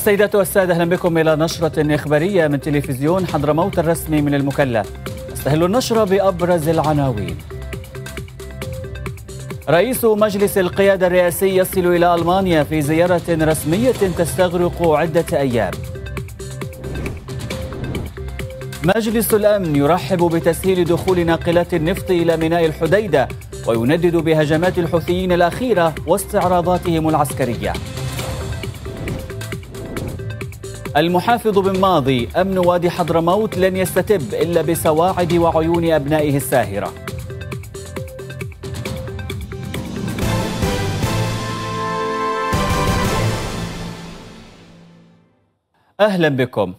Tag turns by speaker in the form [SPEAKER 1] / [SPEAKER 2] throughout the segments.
[SPEAKER 1] السيدات والسادة أهلا بكم إلى نشرة إخبارية من تلفزيون حضرموت الرسمي من المكلا نستهل النشرة بأبرز العناوين رئيس مجلس القيادة الرئاسي يصل إلى ألمانيا في زيارة رسمية تستغرق عدة أيام مجلس الأمن يرحب بتسهيل دخول ناقلات النفط إلى ميناء الحديدة ويندد بهجمات الحوثيين الأخيرة واستعراضاتهم العسكرية المحافظ بن ماضي أمن وادي حضرموت لن يستتب إلا بسواعد وعيون أبنائه الساهرة أهلا بكم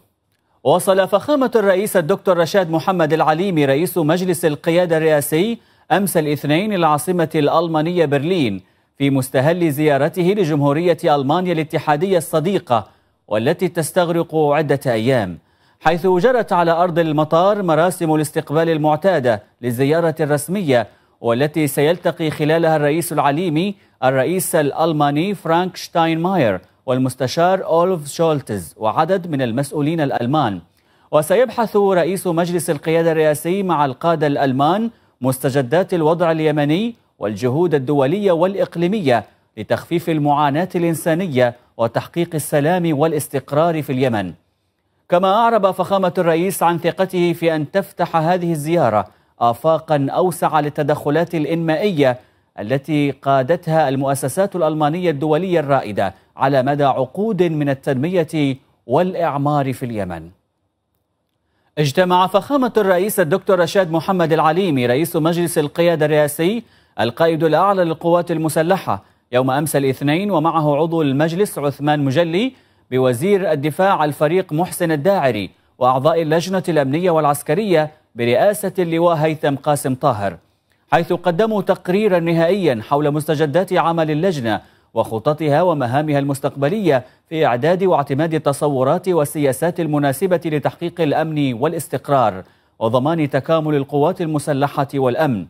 [SPEAKER 1] وصل فخامة الرئيس الدكتور رشاد محمد العليمي رئيس مجلس القيادة الرئاسي أمس الاثنين العاصمة الألمانية برلين في مستهل زيارته لجمهورية ألمانيا الاتحادية الصديقة والتي تستغرق عدة أيام حيث جرت على أرض المطار مراسم الاستقبال المعتادة للزيارة الرسمية والتي سيلتقي خلالها الرئيس العليمي الرئيس الألماني فرانك شتاينماير والمستشار أولف شولتز وعدد من المسؤولين الألمان وسيبحث رئيس مجلس القيادة الرئاسي مع القادة الألمان مستجدات الوضع اليمني والجهود الدولية والإقليمية لتخفيف المعاناة الإنسانية وتحقيق السلام والاستقرار في اليمن كما أعرب فخامة الرئيس عن ثقته في أن تفتح هذه الزيارة آفاقا أوسع للتدخلات الإنمائية التي قادتها المؤسسات الألمانية الدولية الرائدة على مدى عقود من التنمية والإعمار في اليمن اجتمع فخامة الرئيس الدكتور رشاد محمد العليمي رئيس مجلس القيادة الرئاسي القائد الأعلى للقوات المسلحة يوم أمس الاثنين ومعه عضو المجلس عثمان مجلي بوزير الدفاع الفريق محسن الداعري وأعضاء اللجنة الأمنية والعسكرية برئاسة اللواء هيثم قاسم طاهر حيث قدموا تقريرا نهائيا حول مستجدات عمل اللجنة وخططها ومهامها المستقبلية في إعداد واعتماد التصورات والسياسات المناسبة لتحقيق الأمن والاستقرار وضمان تكامل القوات المسلحة والأمن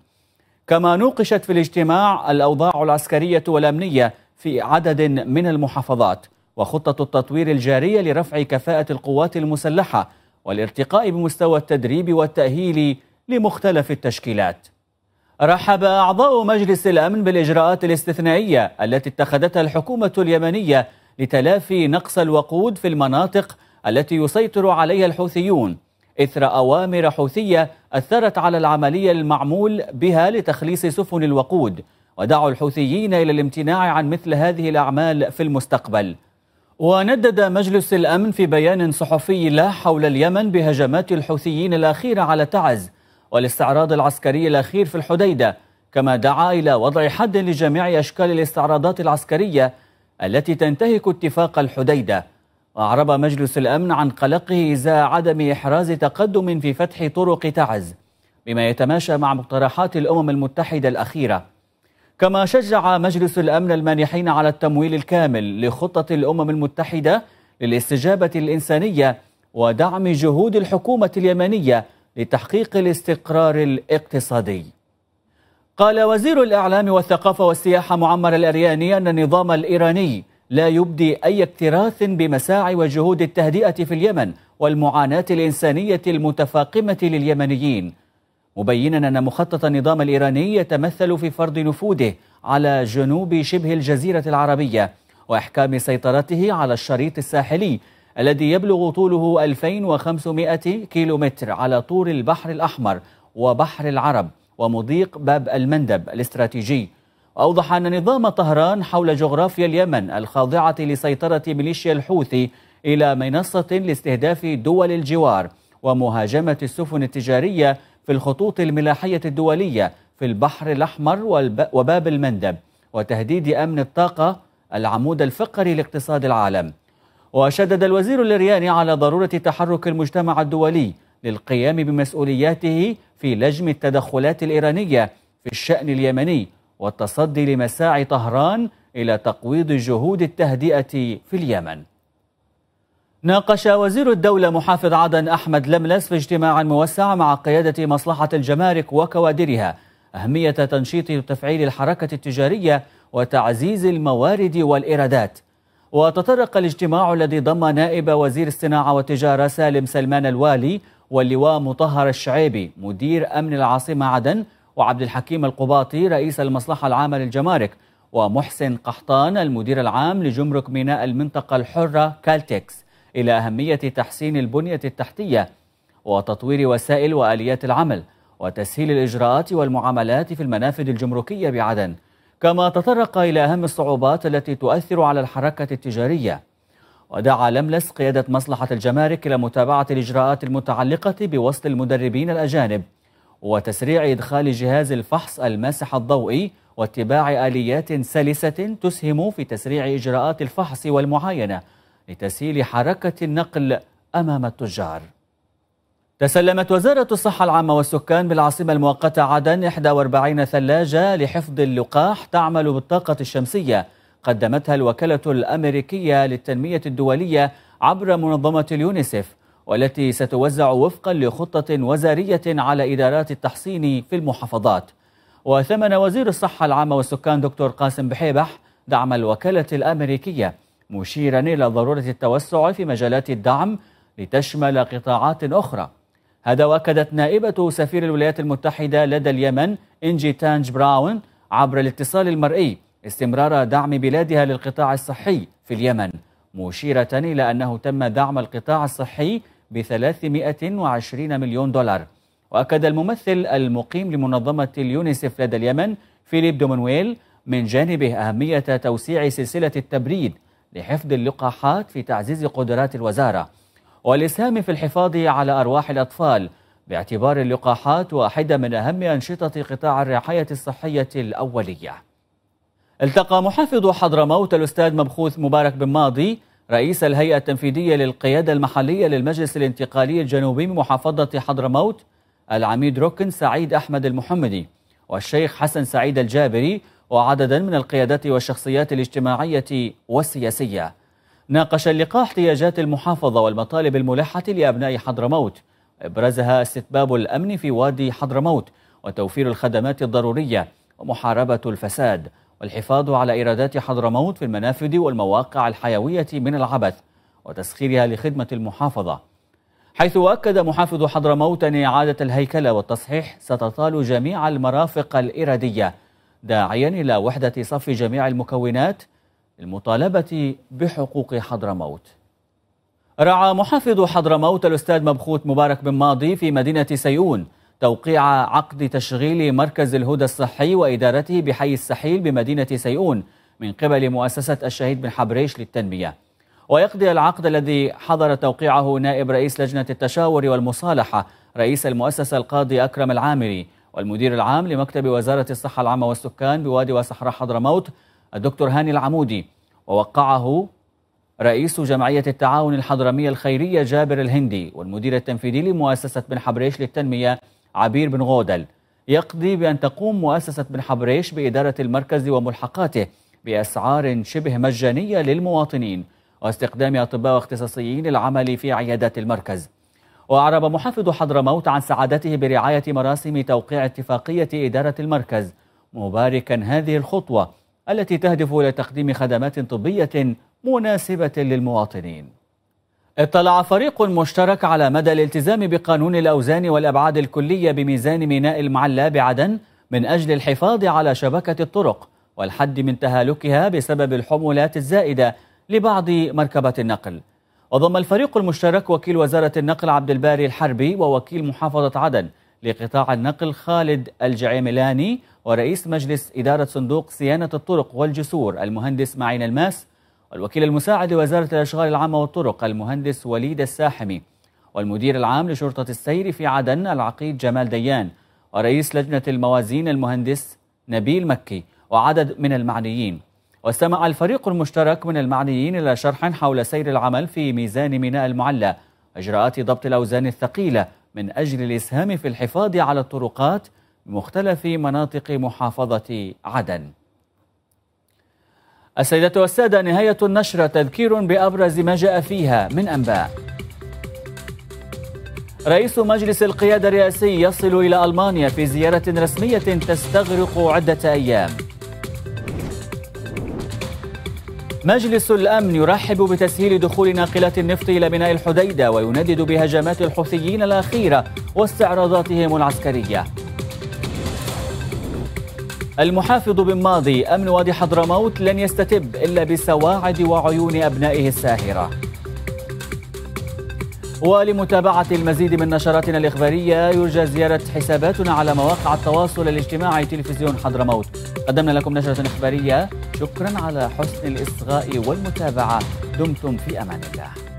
[SPEAKER 1] كما نوقشت في الاجتماع الأوضاع العسكرية والأمنية في عدد من المحافظات وخطة التطوير الجارية لرفع كفاءة القوات المسلحة والارتقاء بمستوى التدريب والتأهيل لمختلف التشكيلات رحب أعضاء مجلس الأمن بالإجراءات الاستثنائية التي اتخذتها الحكومة اليمنية لتلافي نقص الوقود في المناطق التي يسيطر عليها الحوثيون إثر أوامر حوثية أثرت على العملية المعمول بها لتخليص سفن الوقود ودعوا الحوثيين إلى الامتناع عن مثل هذه الأعمال في المستقبل وندد مجلس الأمن في بيان صحفي له حول اليمن بهجمات الحوثيين الأخيرة على تعز والاستعراض العسكري الأخير في الحديدة كما دعا إلى وضع حد لجميع أشكال الاستعراضات العسكرية التي تنتهك اتفاق الحديدة وأعرب مجلس الأمن عن قلقه إزاء عدم إحراز تقدم في فتح طرق تعز بما يتماشى مع مقترحات الأمم المتحدة الأخيرة كما شجع مجلس الأمن المانحين على التمويل الكامل لخطة الأمم المتحدة للاستجابة الإنسانية ودعم جهود الحكومة اليمنية لتحقيق الاستقرار الاقتصادي قال وزير الإعلام والثقافة والسياحة معمر الأرياني أن النظام الإيراني لا يبدي أي اكتراث بمساعي وجهود التهدئة في اليمن والمعاناة الإنسانية المتفاقمة لليمنيين مبينا أن مخطط النظام الإيراني يتمثل في فرض نفوذه على جنوب شبه الجزيرة العربية وإحكام سيطرته على الشريط الساحلي الذي يبلغ طوله 2500 كيلومتر على طول البحر الأحمر وبحر العرب ومضيق باب المندب الاستراتيجي وأوضح أن نظام طهران حول جغرافيا اليمن الخاضعة لسيطرة ميليشيا الحوثي إلى منصة لاستهداف دول الجوار ومهاجمة السفن التجارية في الخطوط الملاحية الدولية في البحر الأحمر وباب المندب وتهديد أمن الطاقة العمود الفقري لاقتصاد العالم وشدد الوزير اللرياني على ضرورة تحرك المجتمع الدولي للقيام بمسؤولياته في لجم التدخلات الإيرانية في الشأن اليمني والتصدي لمساعي طهران إلى تقويض جهود التهدئة في اليمن ناقش وزير الدولة محافظ عدن أحمد لملس في اجتماع موسع مع قيادة مصلحة الجمارك وكوادرها أهمية تنشيط وتفعيل الحركة التجارية وتعزيز الموارد والإيرادات وتطرق الاجتماع الذي ضم نائب وزير الصناعة والتجارة سالم سلمان الوالي واللواء مطهر الشعيبي مدير أمن العاصمة عدن وعبد الحكيم القباطي رئيس المصلحة العامة للجمارك ومحسن قحطان المدير العام لجمرك ميناء المنطقة الحرة كالتكس إلى أهمية تحسين البنية التحتية وتطوير وسائل وآليات العمل وتسهيل الإجراءات والمعاملات في المنافذ الجمركية بعدن كما تطرق إلى أهم الصعوبات التي تؤثر على الحركة التجارية ودعا لملس قيادة مصلحة الجمارك إلى متابعة الإجراءات المتعلقة بوصل المدربين الأجانب وتسريع إدخال جهاز الفحص الماسح الضوئي واتباع آليات سلسة تسهم في تسريع إجراءات الفحص والمعاينة لتسهيل حركة النقل أمام التجار تسلمت وزارة الصحة العامة والسكان بالعاصمة المؤقتة عدن 41 ثلاجة لحفظ اللقاح تعمل بالطاقة الشمسية قدمتها الوكالة الأمريكية للتنمية الدولية عبر منظمة اليونيسف والتي ستوزع وفقا لخطة وزارية على إدارات التحصين في المحافظات وثمن وزير الصحة العامة والسكان دكتور قاسم بحيبح دعم الوكالة الأمريكية مشيرا إلى ضرورة التوسع في مجالات الدعم لتشمل قطاعات أخرى هذا وأكدت نائبة سفير الولايات المتحدة لدى اليمن إنجي تانج براون عبر الاتصال المرئي استمرار دعم بلادها للقطاع الصحي في اليمن مشيرة إلى أنه تم دعم القطاع الصحي ب 320 مليون دولار وأكد الممثل المقيم لمنظمة اليونيسف لدى اليمن فيليب دومنويل من جانبه أهمية توسيع سلسلة التبريد لحفظ اللقاحات في تعزيز قدرات الوزارة والإسهام في الحفاظ على أرواح الأطفال باعتبار اللقاحات واحدة من أهم أنشطة قطاع الرعاية الصحية الأولية التقى محافظ حضرموت الأستاذ مبخوث مبارك بن ماضي رئيس الهيئة التنفيذية للقيادة المحلية للمجلس الانتقالي الجنوبي بمحافظة حضرموت العميد ركن سعيد أحمد المحمدي والشيخ حسن سعيد الجابري وعددا من القيادات والشخصيات الاجتماعية والسياسية ناقش اللقاء احتياجات المحافظة والمطالب الملحة لأبناء حضرموت إبرزها استتباب الأمن في وادي حضرموت وتوفير الخدمات الضرورية ومحاربة الفساد والحفاظ على إيرادات حضرموت في المنافذ والمواقع الحيوية من العبث وتسخيرها لخدمة المحافظة حيث أكد محافظ حضرموت أن إعادة الهيكلة والتصحيح ستطال جميع المرافق الإرادية داعيا إلى وحدة صف جميع المكونات للمطالبة بحقوق حضرموت رعى محافظ حضرموت الأستاذ مبخوت مبارك بن ماضي في مدينة سيئون توقيع عقد تشغيل مركز الهدى الصحي وإدارته بحي السحيل بمدينة سيئون من قبل مؤسسة الشهيد بن حبريش للتنمية ويقضي العقد الذي حضر توقيعه نائب رئيس لجنة التشاور والمصالحة رئيس المؤسسة القاضي أكرم العامري والمدير العام لمكتب وزارة الصحة العامة والسكان بوادي وصحراء حضرموت الدكتور هاني العمودي ووقعه رئيس جمعية التعاون الحضرمية الخيرية جابر الهندي والمدير التنفيذي لمؤسسة بن حبريش للتنمية عبير بن غودل يقضي بأن تقوم مؤسسة بن حبريش بإدارة المركز وملحقاته بأسعار شبه مجانية للمواطنين واستخدام أطباء واختصاصيين للعمل في عيادات المركز وأعرب محافظ حضرموت عن سعادته برعاية مراسم توقيع اتفاقية إدارة المركز مباركا هذه الخطوة التي تهدف إلى تقديم خدمات طبية مناسبة للمواطنين اطلع فريق مشترك على مدى الالتزام بقانون الأوزان والأبعاد الكلية بميزان ميناء المعلى بعدن من أجل الحفاظ على شبكة الطرق والحد من تهالكها بسبب الحمولات الزائدة لبعض مركبات النقل وضم الفريق المشترك وكيل وزارة النقل عبد الباري الحربي ووكيل محافظة عدن لقطاع النقل خالد الجعيملاني ورئيس مجلس إدارة صندوق صيانة الطرق والجسور المهندس معين الماس والوكيل المساعد لوزارة الأشغال العامة والطرق المهندس وليد الساحمي والمدير العام لشرطة السير في عدن العقيد جمال ديان ورئيس لجنة الموازين المهندس نبيل مكي وعدد من المعنيين واستمع الفريق المشترك من المعنيين إلى شرح حول سير العمل في ميزان ميناء المعلى إجراءات ضبط الأوزان الثقيلة من أجل الإسهام في الحفاظ على الطرقات بمختلف مناطق محافظة عدن السيدة والسادة نهاية النشرة تذكير بأبرز ما جاء فيها من أنباء رئيس مجلس القيادة الرئاسي يصل إلى ألمانيا في زيارة رسمية تستغرق عدة أيام مجلس الأمن يرحب بتسهيل دخول ناقلات النفط إلى ميناء الحديدة ويندد بهجمات الحوثيين الأخيرة واستعراضاتهم العسكرية المحافظ بن ماضي أمن وادي حضرموت لن يستتب إلا بسواعد وعيون أبنائه الساهرة ولمتابعة المزيد من نشراتنا الإخبارية يرجى زيارة حساباتنا على مواقع التواصل الاجتماعي تلفزيون حضرموت قدمنا لكم نشرة إخبارية شكرا على حسن الإصغاء والمتابعة دمتم في أمان الله